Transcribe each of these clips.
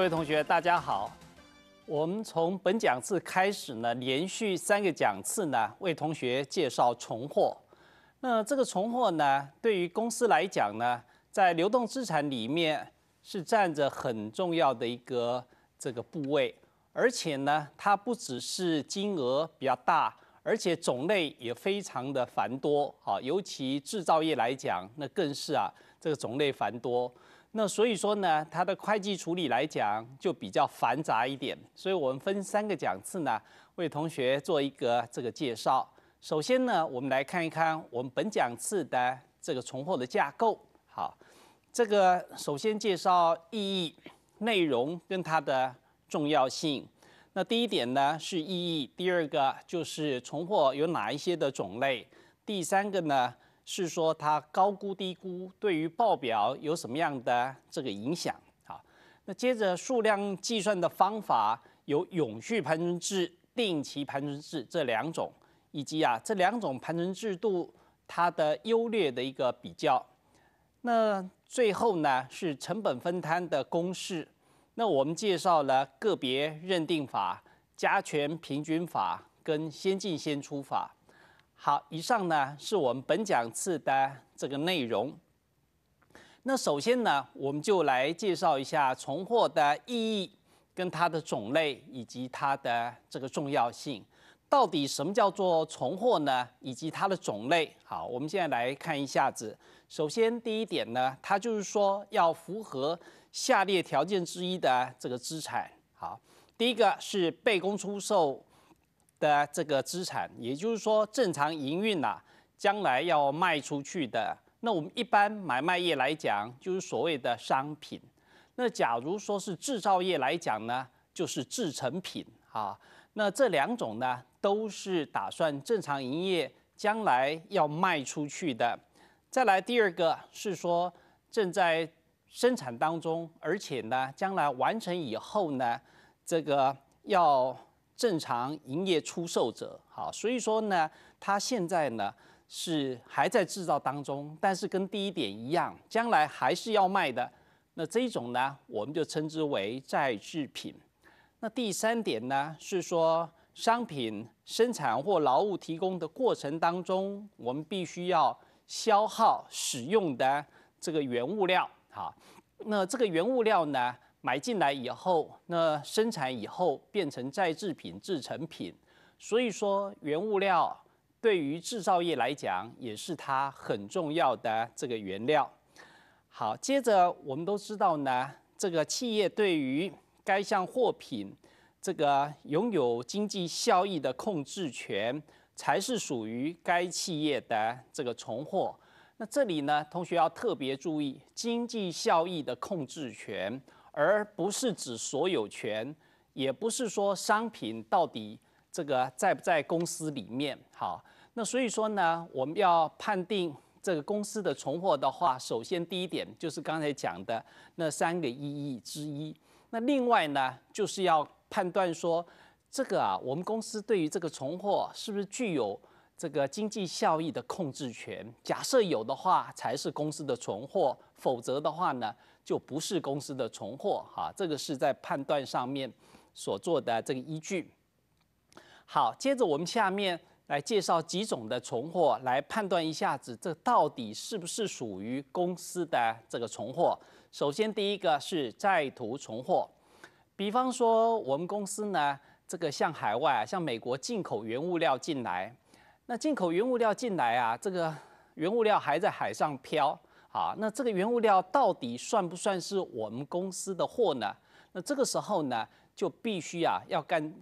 各位同学，大家好。我们从本讲次开始呢，连续三个讲次呢，为同学介绍存货。那这个存货呢，对于公司来讲呢，在流动资产里面是占着很重要的一个这个部位，而且呢，它不只是金额比较大，而且种类也非常的繁多。啊。尤其制造业来讲，那更是啊，这个种类繁多。那所以说呢，它的会计处理来讲就比较繁杂一点，所以我们分三个讲次呢，为同学做一个这个介绍。首先呢，我们来看一看我们本讲次的这个存货的架构。好，这个首先介绍意义、内容跟它的重要性。那第一点呢是意义，第二个就是存货有哪一些的种类，第三个呢。是说它高估低估对于报表有什么样的这个影响？啊？那接着数量计算的方法有永续盘存制、定期盘存制这两种，以及啊这两种盘存制度它的优劣的一个比较。那最后呢是成本分摊的公式。那我们介绍了个别认定法、加权平均法跟先进先出法。好，以上呢是我们本讲次的这个内容。那首先呢，我们就来介绍一下存货的意义、跟它的种类以及它的这个重要性。到底什么叫做存货呢？以及它的种类？好，我们现在来看一下子。首先，第一点呢，它就是说要符合下列条件之一的这个资产。好，第一个是被公出售。的这个资产，也就是说正常营运呐，将来要卖出去的。那我们一般买卖业来讲，就是所谓的商品。那假如说是制造业来讲呢，就是制成品啊。那这两种呢，都是打算正常营业，将来要卖出去的。再来第二个是说正在生产当中，而且呢，将来完成以后呢，这个要。正常营业出售者，好，所以说呢，它现在呢是还在制造当中，但是跟第一点一样，将来还是要卖的。那这一种呢，我们就称之为在制品。那第三点呢，是说商品生产或劳务提供的过程当中，我们必须要消耗使用的这个原物料，好，那这个原物料呢？买进来以后，那生产以后变成再制品、制成品。所以说，原物料对于制造业来讲，也是它很重要的这个原料。好，接着我们都知道呢，这个企业对于该项货品这个拥有经济效益的控制权，才是属于该企业的这个存货。那这里呢，同学要特别注意经济效益的控制权。而不是指所有权，也不是说商品到底这个在不在公司里面。好，那所以说呢，我们要判定这个公司的存货的话，首先第一点就是刚才讲的那三个意义之一。那另外呢，就是要判断说这个啊，我们公司对于这个存货是不是具有这个经济效益的控制权？假设有的话，才是公司的存货；否则的话呢？就不是公司的存货哈，这个是在判断上面所做的这个依据。好，接着我们下面来介绍几种的存货，来判断一下子这到底是不是属于公司的这个存货。首先第一个是在途存货，比方说我们公司呢，这个向海外，向美国进口原物料进来，那进口原物料进来啊，这个原物料还在海上漂。好，那这个原物料到底算不算是我们公司的货呢？那这个时候呢，就必须啊要干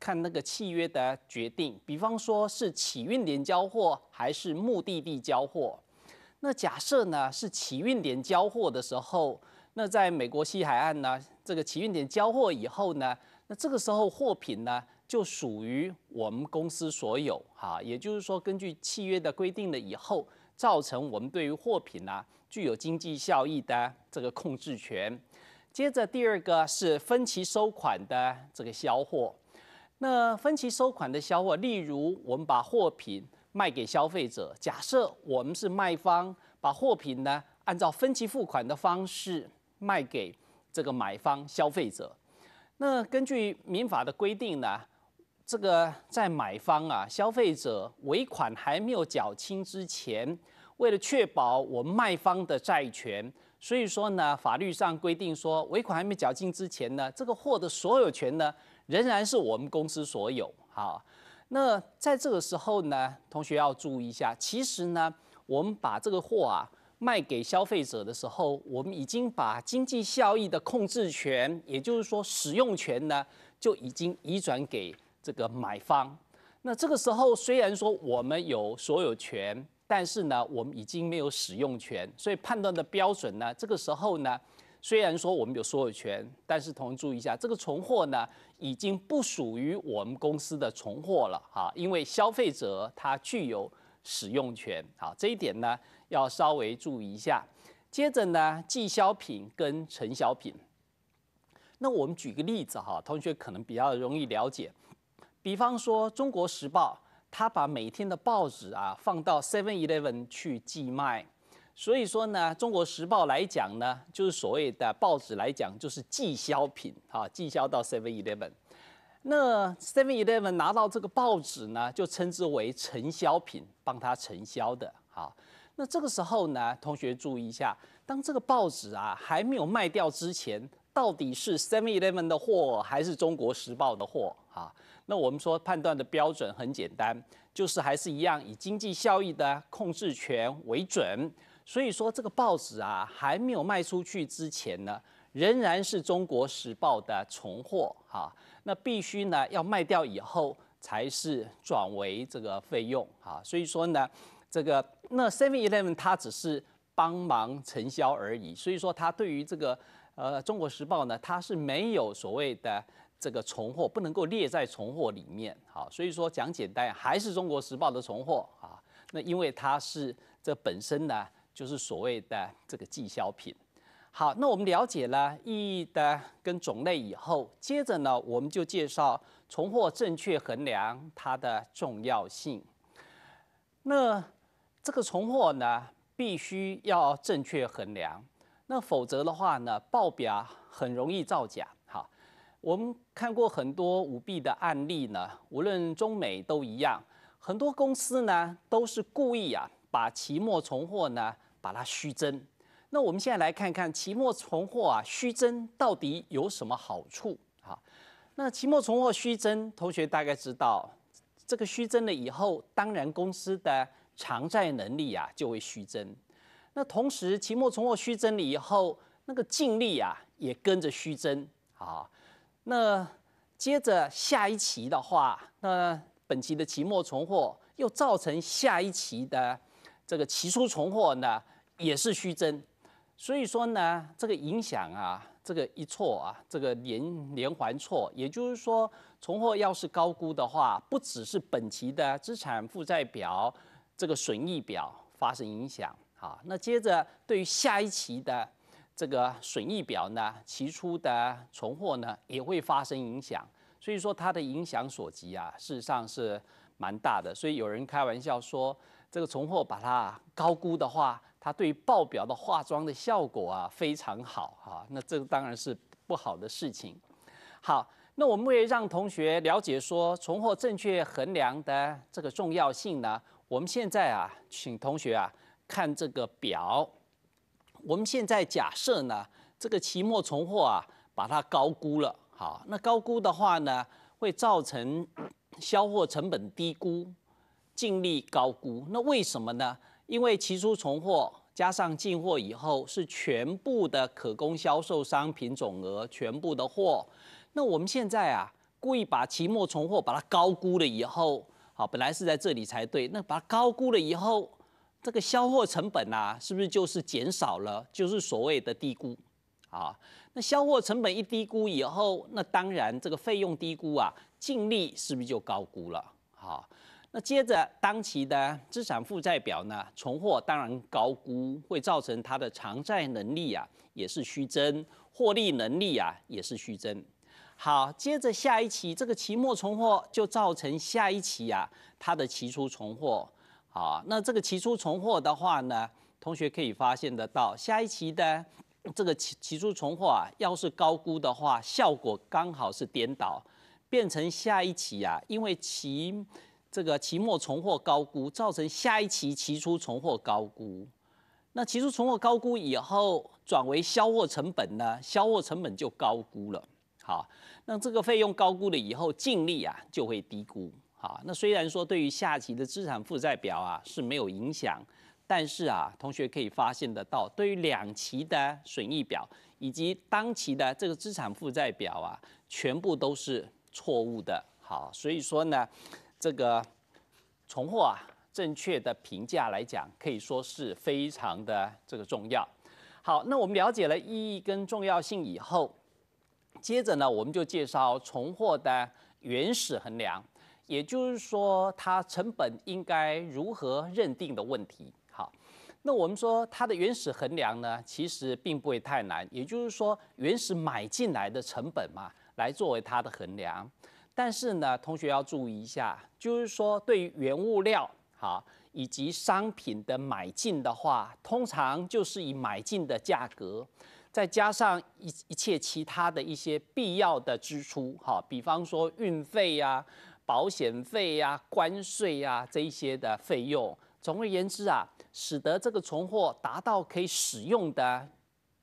看那个契约的决定。比方说是起运点交货还是目的地交货。那假设呢是起运点交货的时候，那在美国西海岸呢这个起运点交货以后呢，那这个时候货品呢就属于我们公司所有，哈，也就是说根据契约的规定了以后。造成我们对于货品呢具有经济效益的这个控制权。接着第二个是分期收款的这个销货。那分期收款的销货，例如我们把货品卖给消费者，假设我们是卖方，把货品呢按照分期付款的方式卖给这个买方消费者。那根据民法的规定呢？这个在买方啊，消费者尾款还没有缴清之前，为了确保我卖方的债权，所以说呢，法律上规定说，尾款还没缴清之前呢，这个货的所有权呢，仍然是我们公司所有。好，那在这个时候呢，同学要注意一下，其实呢，我们把这个货啊卖给消费者的时候，我们已经把经济效益的控制权，也就是说使用权呢，就已经移转给。这个买方，那这个时候虽然说我们有所有权，但是呢，我们已经没有使用权，所以判断的标准呢，这个时候呢，虽然说我们有所有权，但是同注意一下，这个存货呢，已经不属于我们公司的存货了哈，因为消费者他具有使用权好，这一点呢要稍微注意一下。接着呢，寄销品跟承销品，那我们举个例子哈，同学可能比较容易了解。比方说《中国时报》，他把每天的报纸啊放到 Seven Eleven 去寄卖，所以说呢，《中国时报》来讲呢，就是所谓的报纸来讲，就是寄销品啊，寄销到 Seven Eleven。那 Seven Eleven 拿到这个报纸呢，就称之为承销品，帮他承销的。好，那这个时候呢，同学注意一下，当这个报纸啊还没有卖掉之前，到底是 Seven Eleven 的货还是《中国时报》的货啊？那我们说判断的标准很简单，就是还是一样以经济效益的控制权为准。所以说这个报纸啊还没有卖出去之前呢，仍然是中国时报的存货哈。那必须呢要卖掉以后才是转为这个费用哈。所以说呢，这个那 Seven Eleven 它只是帮忙承销而已。所以说它对于这个呃中国时报呢，它是没有所谓的。这个存货不能够列在存货里面，好，所以说讲简单还是《中国时报》的存货啊，那因为它是这本身呢就是所谓的这个绩销品。好，那我们了解了意义的跟种类以后，接着呢我们就介绍存货正确衡量它的重要性。那这个存货呢必须要正确衡量，那否则的话呢报表很容易造假。我们看过很多舞弊的案例呢，无论中美都一样，很多公司呢都是故意啊把期末存货呢把它虚增。那我们现在来看看期末存货啊虚增到底有什么好处啊？那期末存货虚增，同学大概知道，这个虚增了以后，当然公司的偿债能力啊就会虚增。那同时期末存货虚增了以后，那个净利啊也跟着虚增啊。那接着下一期的话，那本期的期末重货又造成下一期的这个期初重货呢，也是虚增。所以说呢，这个影响啊，这个一错啊，这个连连环错，也就是说，重货要是高估的话，不只是本期的资产负债表、这个损益表发生影响啊，那接着对于下一期的。这个损益表呢，起初的存货呢，也会发生影响，所以说它的影响所及啊，事实上是蛮大的。所以有人开玩笑说，这个存货把它高估的话，它对报表的化妆的效果啊非常好啊。那这当然是不好的事情。好，那我们会让同学了解说存货正确衡量的这个重要性呢。我们现在啊，请同学啊看这个表。我们现在假设呢，这个期末存货啊，把它高估了。好，那高估的话呢，会造成销货成本低估，净利高估。那为什么呢？因为期初存货加上进货以后是全部的可供销售商品总额，全部的货。那我们现在啊，故意把期末存货把它高估了以后，好，本来是在这里才对。那把它高估了以后。这个销货成本啊，是不是就是减少了？就是所谓的低估，啊，那销货成本一低估以后，那当然这个费用低估啊，净利是不是就高估了？好，那接着当期的资产负债表呢，存货当然高估，会造成它的偿债能力啊也是虚增，获利能力啊也是虚增。好，接着下一期这个期末存货就造成下一期呀它的期初存货。啊，那这个期初重获的话呢，同学可以发现得到，下一期的这个期期初重获啊，要是高估的话，效果刚好是颠倒，变成下一期啊，因为期这个期末重获高估，造成下一期期初重获高估，那期初重获高估以后，转为销货成本呢，销货成本就高估了。好，那这个费用高估了以后，净利啊就会低估。好，那虽然说对于下期的资产负债表啊是没有影响，但是啊，同学可以发现得到，对于两期的损益表以及当期的这个资产负债表啊，全部都是错误的。好，所以说呢，这个存货啊，正确的评价来讲，可以说是非常的这个重要。好，那我们了解了意义跟重要性以后，接着呢，我们就介绍存货的原始衡量。也就是说，它成本应该如何认定的问题。好，那我们说它的原始衡量呢，其实并不会太难。也就是说，原始买进来的成本嘛，来作为它的衡量。但是呢，同学要注意一下，就是说对于原物料，好以及商品的买进的话，通常就是以买进的价格，再加上一一切其他的一些必要的支出，哈，比方说运费呀。保险费呀、关税呀这一些的费用，总而言之啊，使得这个存货达到可以使用的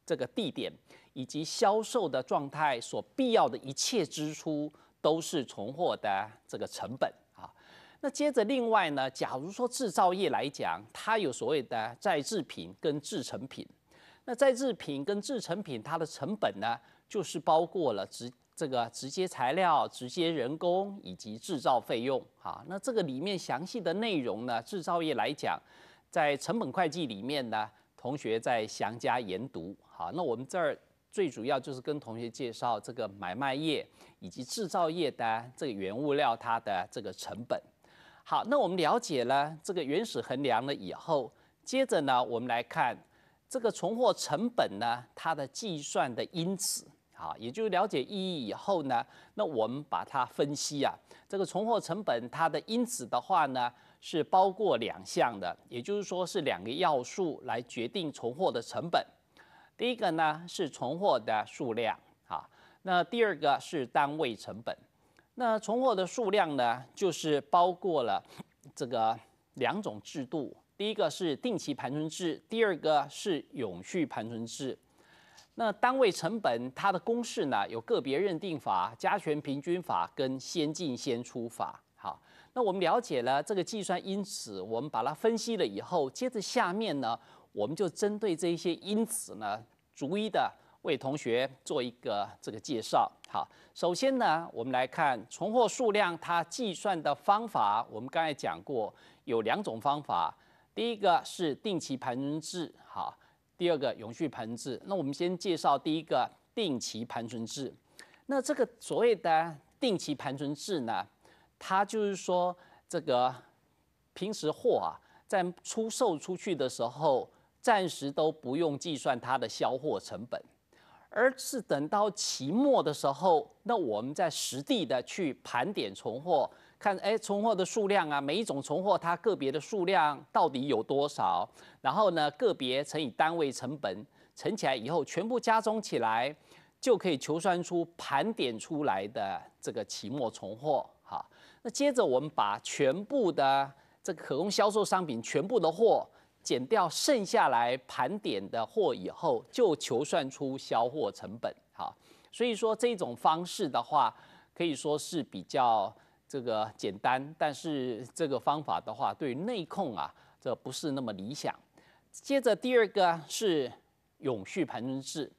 这个地点以及销售的状态所必要的一切支出，都是存货的这个成本啊。那接着另外呢，假如说制造业来讲，它有所谓的在制品跟制成品。那在制品跟制成品，它的成本呢，就是包括了直。这个直接材料、直接人工以及制造费用，好，那这个里面详细的内容呢？制造业来讲，在成本会计里面呢，同学在详加研读，好，那我们这儿最主要就是跟同学介绍这个买卖业以及制造业的这个原物料它的这个成本。好，那我们了解了这个原始衡量了以后，接着呢，我们来看这个存货成本呢它的计算的因子。啊，也就是了解意义以后呢，那我们把它分析啊，这个存货成本它的因子的话呢，是包括两项的，也就是说是两个要素来决定存货的成本。第一个呢是存货的数量啊，那第二个是单位成本。那存货的数量呢，就是包括了这个两种制度，第一个是定期盘存制，第二个是永续盘存制。那单位成本它的公式呢，有个别认定法、加权平均法跟先进先出法。好，那我们了解了这个计算因子，我们把它分析了以后，接着下面呢，我们就针对这些因子呢，逐一的为同学做一个这个介绍。好，首先呢，我们来看存货数量它计算的方法，我们刚才讲过有两种方法，第一个是定期盘存制，好。第二个永续盘制，那我们先介绍第一个定期盘存制。那这个所谓的定期盘存制呢，它就是说这个平时货啊，在出售出去的时候，暂时都不用计算它的销货成本，而是等到期末的时候，那我们再实地的去盘点存货。看，哎，存货的数量啊，每一种存货它个别的数量到底有多少？然后呢，个别乘以单位成本，乘起来以后全部加总起来，就可以求算出盘点出来的这个期末存货。好，那接着我们把全部的这可供销售商品全部的货减掉剩下来盘点的货以后，就求算出销货成本。好，所以说这种方式的话，可以说是比较。这个简单，但是这个方法的话，对内控啊，这不是那么理想。接着第二个是永续盘存制，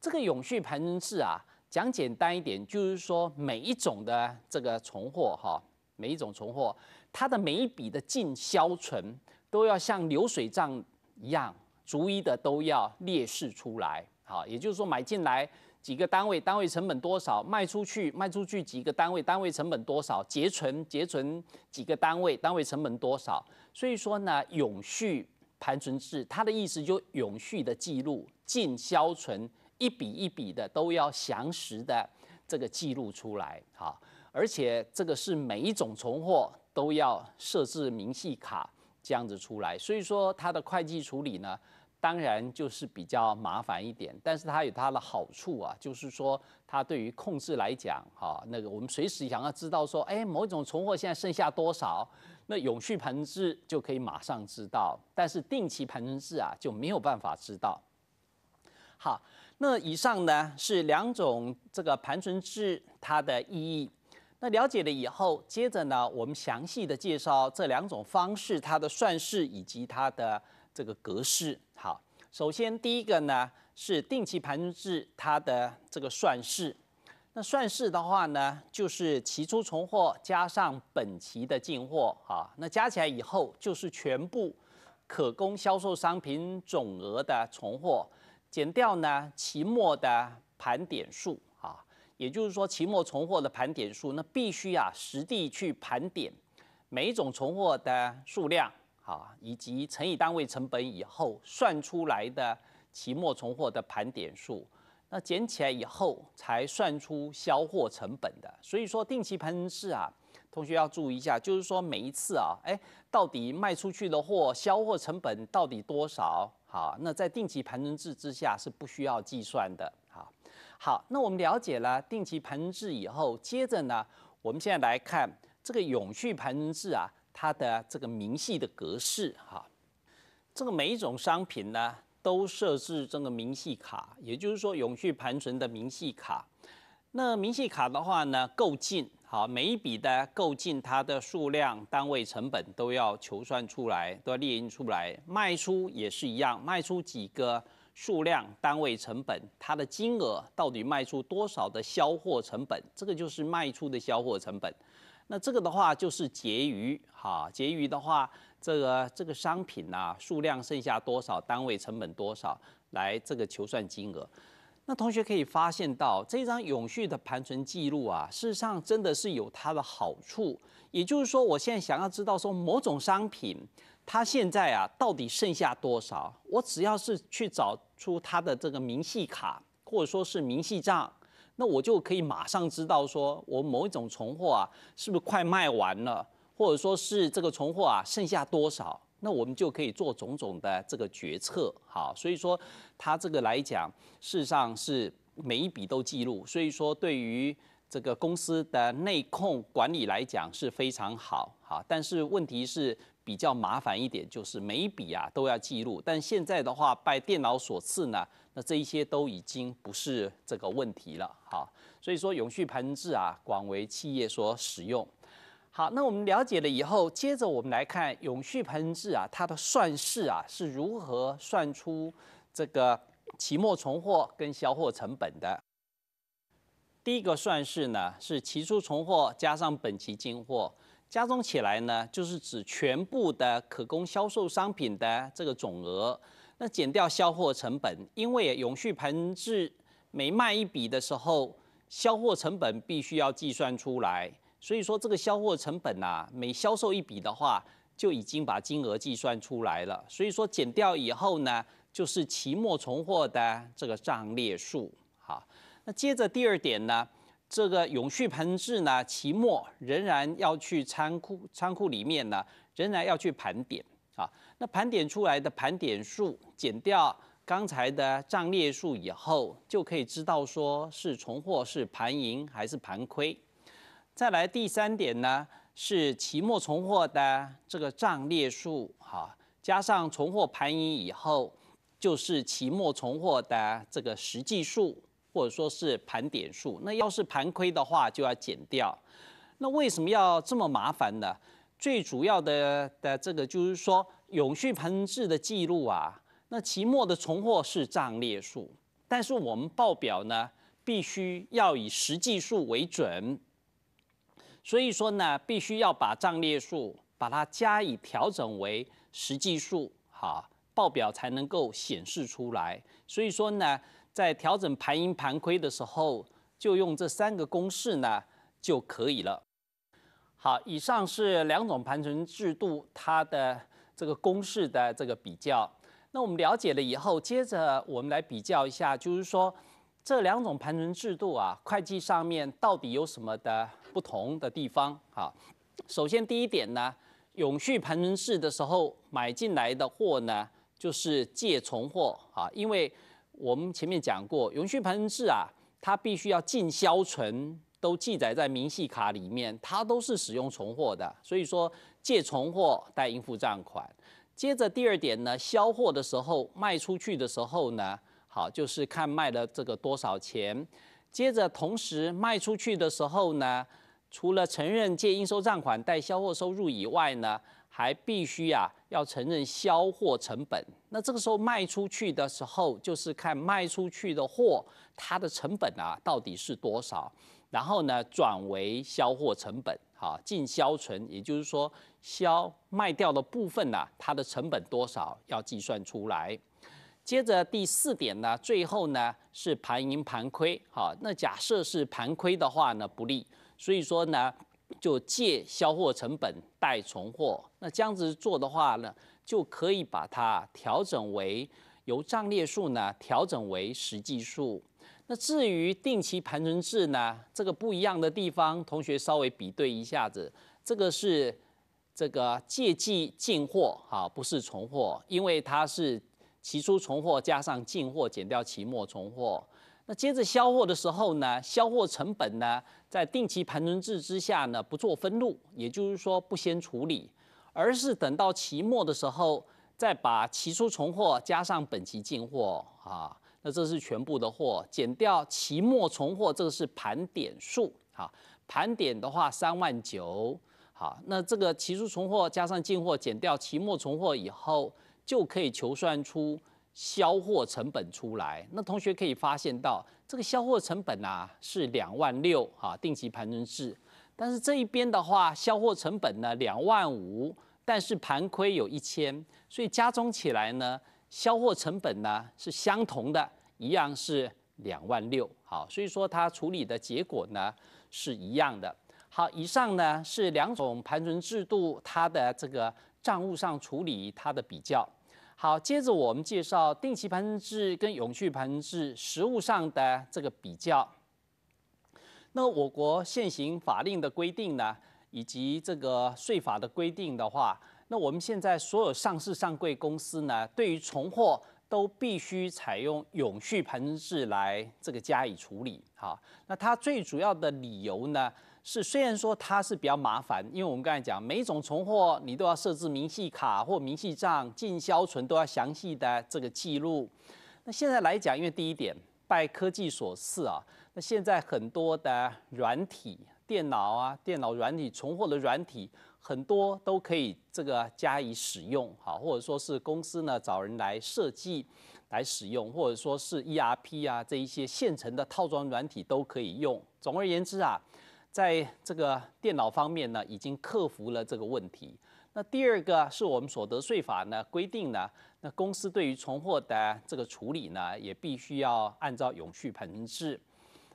这个永续盘存制啊，讲简单一点，就是说每一种的这个存货哈，每一种存货，它的每一笔的进销存都要像流水账一样，逐一的都要列示出来。好，也就是说买进来。几个单位，单位成本多少？卖出去，卖出去几个单位，单位成本多少？结存，结存几个单位，单位成本多少？所以说呢，永续盘存制，它的意思就永续的记录进销存，一笔一笔的都要详实的这个记录出来哈。而且这个是每一种存货都要设置明细卡这样子出来，所以说它的会计处理呢。当然就是比较麻烦一点，但是它有它的好处啊，就是说它对于控制来讲，哈，那个我们随时想要知道说，哎，某一种存货现在剩下多少，那永续盘存制就可以马上知道，但是定期盘存制啊就没有办法知道。好，那以上呢是两种这个盘存制它的意义，那了解了以后，接着呢我们详细的介绍这两种方式它的算式以及它的这个格式。好，首先第一个呢是定期盘制它的这个算式，那算式的话呢就是期初存货加上本期的进货啊，那加起来以后就是全部可供销售商品总额的存货，减掉呢期末的盘点数啊，也就是说期末存货的盘点数那必须啊实地去盘点每一种存货的数量。好，以及乘以单位成本以后算出来的期末存货的盘点数，那减起来以后才算出销货成本的。所以说定期盘存制啊，同学要注意一下，就是说每一次啊，哎，到底卖出去的货销货成本到底多少？好，那在定期盘存制之下是不需要计算的。好，好，那我们了解了定期盘存制以后，接着呢，我们现在来看这个永续盘存制啊。它的这个明细的格式哈，这个每一种商品呢都设置这个明细卡，也就是说永续盘存的明细卡。那明细卡的话呢，购进好每一笔的购进它的数量、单位成本都要求算出来，都要列印出来。卖出也是一样，卖出几个数量、单位成本，它的金额到底卖出多少的销货成本？这个就是卖出的销货成本。那这个的话就是结余，哈，结余的话，这个这个商品啊，数量剩下多少，单位成本多少，来这个求算金额。那同学可以发现到，这张永续的盘存记录啊，事实上真的是有它的好处。也就是说，我现在想要知道说某种商品它现在啊到底剩下多少，我只要是去找出它的这个明细卡，或者说是明细账。那我就可以马上知道，说我某一种存货啊，是不是快卖完了，或者说是这个存货啊剩下多少？那我们就可以做种种的这个决策，好，所以说它这个来讲，事实上是每一笔都记录，所以说对于这个公司的内控管理来讲是非常好，好，但是问题是比较麻烦一点，就是每一笔啊都要记录，但现在的话拜电脑所赐呢。那这一些都已经不是这个问题了哈，所以说永续盘制啊，广为企业所使用。好，那我们了解了以后，接着我们来看永续盘制啊，它的算式啊是如何算出这个期末存货跟销货成本的。第一个算式呢，是期初存货加上本期进货，加总起来呢，就是指全部的可供销售商品的这个总额。那减掉销货成本，因为永续盘制每卖一笔的时候，销货成本必须要计算出来，所以说这个销货成本啊，每销售一笔的话，就已经把金额计算出来了，所以说减掉以后呢，就是期末存货的这个账列数。好，那接着第二点呢，这个永续盘制呢，期末仍然要去仓库仓库里面呢，仍然要去盘点。啊，那盘点出来的盘点数减掉刚才的账列数以后，就可以知道说是重货是盘盈还是盘亏。再来第三点呢，是期末重货的这个账列数，哈，加上重货盘盈以后，就是期末重货的这个实际数，或者说是盘点数。那要是盘亏的话，就要减掉。那为什么要这么麻烦呢？最主要的的这个就是说永续盘资的记录啊，那期末的重货是账列数，但是我们报表呢必须要以实际数为准，所以说呢必须要把账列数把它加以调整为实际数，哈，报表才能够显示出来。所以说呢在调整盘盈盘亏的时候，就用这三个公式呢就可以了。好，以上是两种盘存制度它的这个公式的这个比较。那我们了解了以后，接着我们来比较一下，就是说这两种盘存制度啊，会计上面到底有什么的不同的地方？好，首先第一点呢，永续盘存制的时候买进来的货呢，就是借存货啊，因为我们前面讲过永续盘存制啊，它必须要进销存。都记载在明细卡里面，它都是使用存货的，所以说借存货贷应付账款。接着第二点呢，销货的时候，卖出去的时候呢，好就是看卖了这个多少钱。接着同时卖出去的时候呢，除了承认借应收账款贷销货收入以外呢，还必须啊要承认销货成本。那这个时候卖出去的时候，就是看卖出去的货它的成本啊到底是多少。然后呢，转为销货成本，好，净销存，也就是说销卖掉的部分呢，它的成本多少要计算出来。接着第四点呢，最后呢是盘盈盘亏，好，那假设是盘亏的话呢不利，所以说呢就借销货成本，贷存货。那这样子做的话呢，就可以把它调整为由账列数呢调整为实际数。那至于定期盘存制呢？这个不一样的地方，同学稍微比对一下子。这个是这个借记进货，哈，不是存货，因为它是期初存货加上进货减掉期末存货。那接着销货的时候呢？销货成本呢，在定期盘存制之下呢，不做分录，也就是说不先处理，而是等到期末的时候再把期初存货加上本期进货，哈。那这是全部的货，减掉期末存货，这个是盘点数。好，盘点的话三万九。好，那这个期初存货加上进货，减掉期末存货以后，就可以求算出销货成本出来。那同学可以发现到，这个销货成本啊是两万六。好，定期盘存制，但是这一边的话，销货成本呢两万五，但是盘亏有一千，所以加总起来呢。销货成本呢是相同的，一样是两万六，好，所以说它处理的结果呢是一样的。好，以上呢是两种盘存制度它的这个账务上处理它的比较。好，接着我们介绍定期盘存制跟永续盘存制实物上的这个比较。那我国现行法令的规定呢，以及这个税法的规定的话。那我们现在所有上市上柜公司呢，对于重货都必须采用永续盘制来这个加以处理。好，那它最主要的理由呢，是虽然说它是比较麻烦，因为我们刚才讲每种重货你都要设置明细卡或明细账，进销存都要详细的这个记录。那现在来讲，因为第一点拜科技所赐啊，那现在很多的软体、电脑啊、电脑软体、重货的软体。很多都可以这个加以使用，好，或者说是公司呢找人来设计来使用，或者说是 ERP 啊这一些现成的套装软体都可以用。总而言之啊，在这个电脑方面呢，已经克服了这个问题。那第二个是我们所得税法呢规定呢，那公司对于存货的这个处理呢，也必须要按照永续盘制。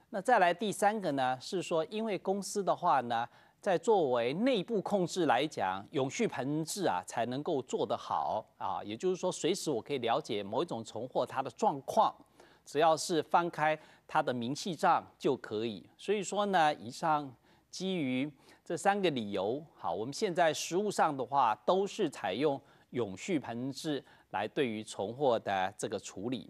那再来第三个呢，是说因为公司的话呢。在作为内部控制来讲，永续盘制啊才能够做得好啊，也就是说，随时我可以了解某一种存货它的状况，只要是翻开它的明细账就可以。所以说呢，以上基于这三个理由，好，我们现在实物上的话都是采用永续盘制来对于存货的这个处理。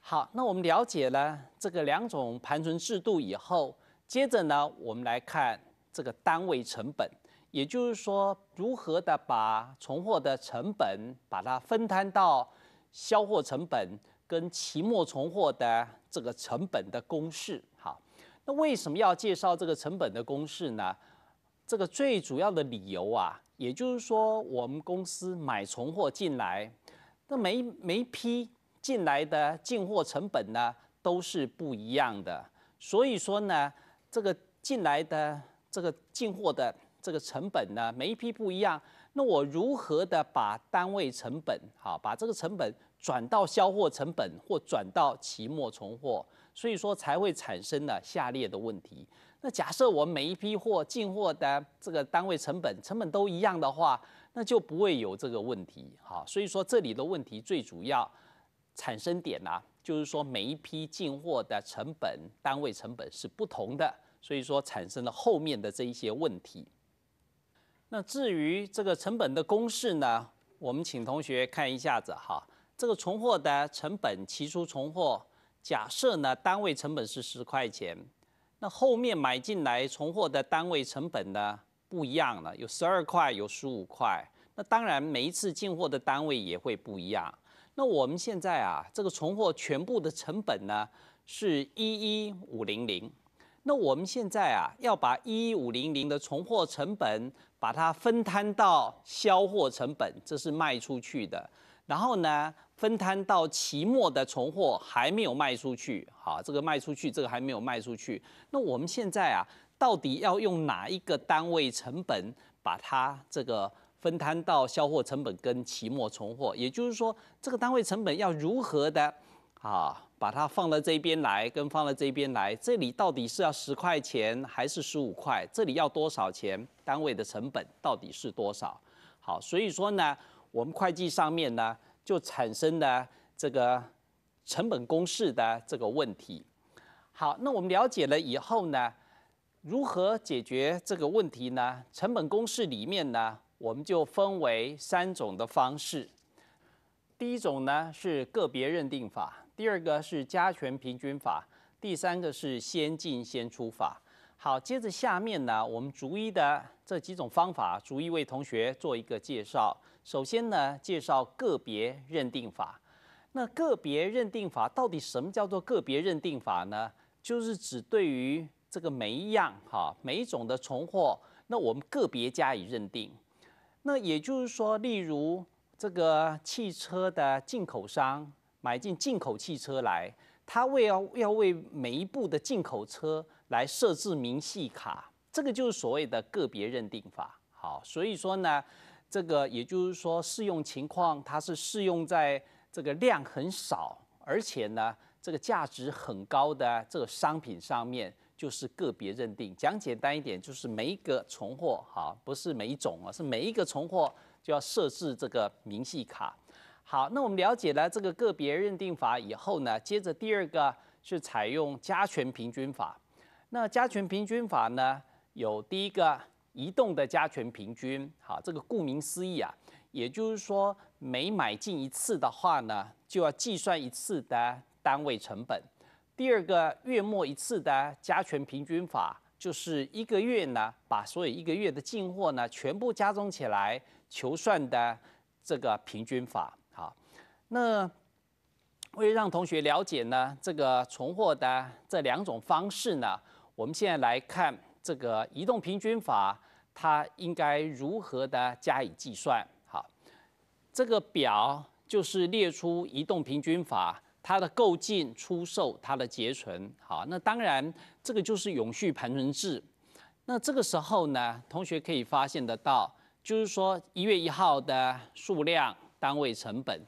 好，那我们了解了这个两种盘存制度以后，接着呢，我们来看。这个单位成本，也就是说，如何的把存货的成本把它分摊到销货成本跟期末存货的这个成本的公式。好，那为什么要介绍这个成本的公式呢？这个最主要的理由啊，也就是说，我们公司买存货进来，那没没批进来的进货成本呢都是不一样的。所以说呢，这个进来的。这个进货的这个成本呢，每一批不一样，那我如何的把单位成本，好，把这个成本转到销货成本或转到期末存货，所以说才会产生了下列的问题。那假设我每一批货进货的这个单位成本成本都一样的话，那就不会有这个问题，好，所以说这里的问题最主要产生点呢，就是说每一批进货的成本单位成本是不同的。所以说产生了后面的这一些问题。那至于这个成本的公式呢，我们请同学看一下子哈。这个存货的成本，期初存货，假设呢单位成本是十块钱，那后面买进来存货的单位成本呢不一样了，有十二块，有十五块。那当然每一次进货的单位也会不一样。那我们现在啊，这个存货全部的成本呢是一一五零零。那我们现在啊，要把一五零零的存货成本，把它分摊到销货成本，这是卖出去的。然后呢，分摊到期末的存货还没有卖出去，好，这个卖出去，这个还没有卖出去。那我们现在啊，到底要用哪一个单位成本，把它这个分摊到销货成本跟期末存货？也就是说，这个单位成本要如何的，啊？把它放到这边来，跟放到这边来，这里到底是要十块钱还是十五块？这里要多少钱？单位的成本到底是多少？好，所以说呢，我们会计上面呢，就产生了这个成本公式的这个问题。好，那我们了解了以后呢，如何解决这个问题呢？成本公式里面呢，我们就分为三种的方式。第一种呢是个别认定法。第二个是加权平均法，第三个是先进先出法。好，接着下面呢，我们逐一的这几种方法，逐一为同学做一个介绍。首先呢，介绍个别认定法。那个别认定法到底什么叫做个别认定法呢？就是指对于这个每一样哈每一种的存货，那我们个别加以认定。那也就是说，例如这个汽车的进口商。买进进口汽车来，他为要要为每一部的进口车来设置明细卡，这个就是所谓的个别认定法。好，所以说呢，这个也就是说适用情况，它是适用在这个量很少，而且呢这个价值很高的这个商品上面，就是个别认定。讲简单一点，就是每一个存货，好，不是每一种啊，是每一个存货就要设置这个明细卡。好，那我们了解了这个个别认定法以后呢，接着第二个是采用加权平均法。那加权平均法呢，有第一个移动的加权平均，好，这个顾名思义啊，也就是说每买进一次的话呢，就要计算一次的单位成本。第二个月末一次的加权平均法，就是一个月呢把所有一个月的进货呢全部加总起来求算的这个平均法。那为了让同学了解呢，这个存货的这两种方式呢，我们现在来看这个移动平均法，它应该如何的加以计算？好，这个表就是列出移动平均法它的购进、出售、它的结存。好，那当然这个就是永续盘存制。那这个时候呢，同学可以发现得到，就是说一月一号的数量、单位成本。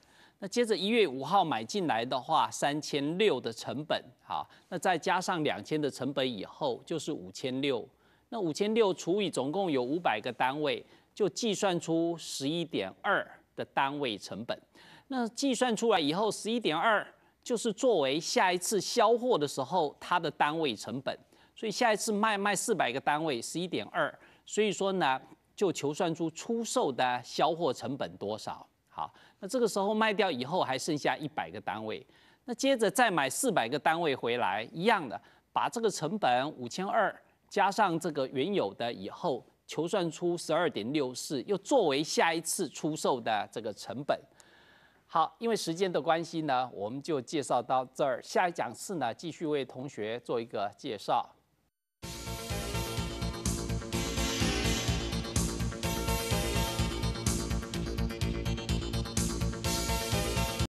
那接着一月五号买进来的话，三千六的成本，好，那再加上两千的成本以后，就是五千六。那五千六除以总共有五百个单位，就计算出十一点二的单位成本。那计算出来以后，十一点二就是作为下一次销货的时候它的单位成本。所以下一次卖卖四百个单位，十一点二，所以说呢，就求算出出售的销货成本多少，好。那这个时候卖掉以后还剩下一百个单位，那接着再买四百个单位回来，一样的，把这个成本五千二加上这个原有的以后，求算出十二点六四，又作为下一次出售的这个成本。好，因为时间的关系呢，我们就介绍到这儿，下一讲次呢继续为同学做一个介绍。